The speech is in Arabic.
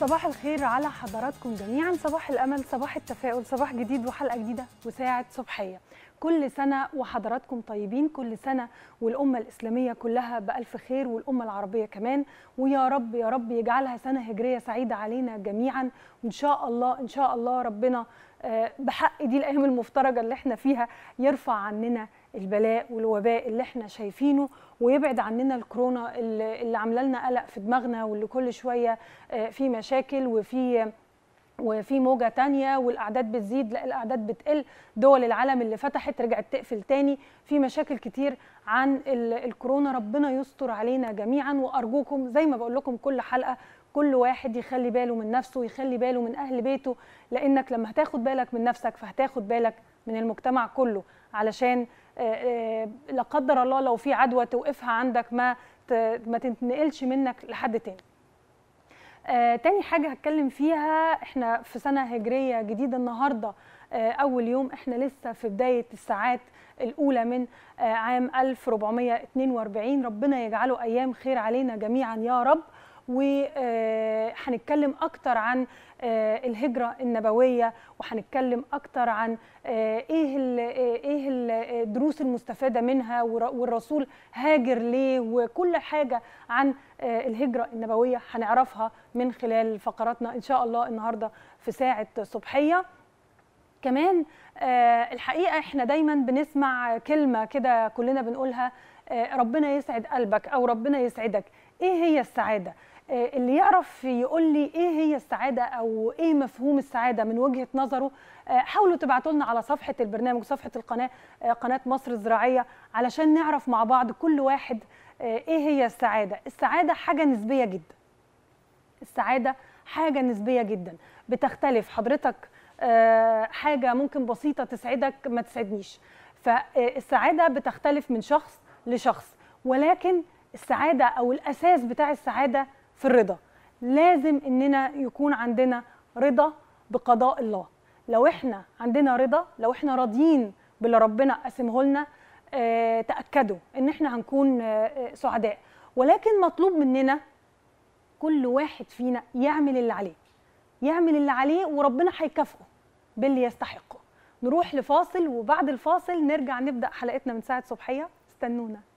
صباح الخير على حضراتكم جميعا صباح الامل صباح التفاؤل صباح جديد وحلقه جديده وساعه صبحيه كل سنه وحضراتكم طيبين كل سنه والامه الاسلاميه كلها بالف خير والامه العربيه كمان ويا رب يا رب يجعلها سنه هجريه سعيده علينا جميعا وان شاء الله ان شاء الله ربنا آه، بحق دي الايام المفترجه اللي احنا فيها يرفع عننا البلاء والوباء اللي احنا شايفينه ويبعد عننا الكورونا اللي, اللي عامله لنا قلق في دماغنا واللي كل شويه آه، في مشاكل وفي وفي موجه تانية والاعداد بتزيد لا الاعداد بتقل دول العالم اللي فتحت رجعت تقفل تاني في مشاكل كتير عن الكورونا ربنا يستر علينا جميعا وارجوكم زي ما بقول لكم كل حلقه كل واحد يخلي باله من نفسه ويخلي باله من اهل بيته لانك لما هتاخد بالك من نفسك فهتاخد بالك من المجتمع كله علشان آه، آه، لا قدر الله لو في عدوى توقفها عندك ما ما تنتقلش منك لحد تاني آه، تاني حاجة هتكلم فيها احنا في سنة هجرية جديدة النهاردة آه، أول يوم احنا لسه في بداية الساعات الأولى من آه، عام 1442 ربنا يجعله أيام خير علينا جميعا يا رب وهنتكلم اكتر عن آه، الهجره النبويه وهنتكلم اكتر عن آه، ايه آه، ايه الدروس المستفاده منها والرسول هاجر ليه وكل حاجه عن الهجره النبويه هنعرفها من خلال فقراتنا ان شاء الله النهارده في ساعه صبحيه كمان الحقيقه احنا دايما بنسمع كلمه كده كلنا بنقولها ربنا يسعد قلبك او ربنا يسعدك ايه هي السعاده آه، اللي يعرف يقول لي ايه هي السعاده او ايه مفهوم السعاده من وجهه نظره آه، حاولوا تبعتوا لنا على صفحه البرنامج صفحه القناه آه، قناه مصر الزراعيه علشان نعرف مع بعض كل واحد ايه هي السعاده السعاده حاجه نسبيه جدا السعاده حاجه نسبيه جدا بتختلف حضرتك حاجه ممكن بسيطه تسعدك ما تسعدنيش فالسعاده بتختلف من شخص لشخص ولكن السعاده او الاساس بتاع السعاده في الرضا لازم اننا يكون عندنا رضا بقضاء الله لو احنا عندنا رضا لو احنا راضيين باللي ربنا قسمه لنا آه، تاكدوا ان احنا هنكون آه، آه، سعداء ولكن مطلوب مننا كل واحد فينا يعمل اللي عليه يعمل اللي عليه وربنا هيكافئه باللي يستحقه نروح لفاصل وبعد الفاصل نرجع نبدا حلقتنا من ساعه صبحيه استنونا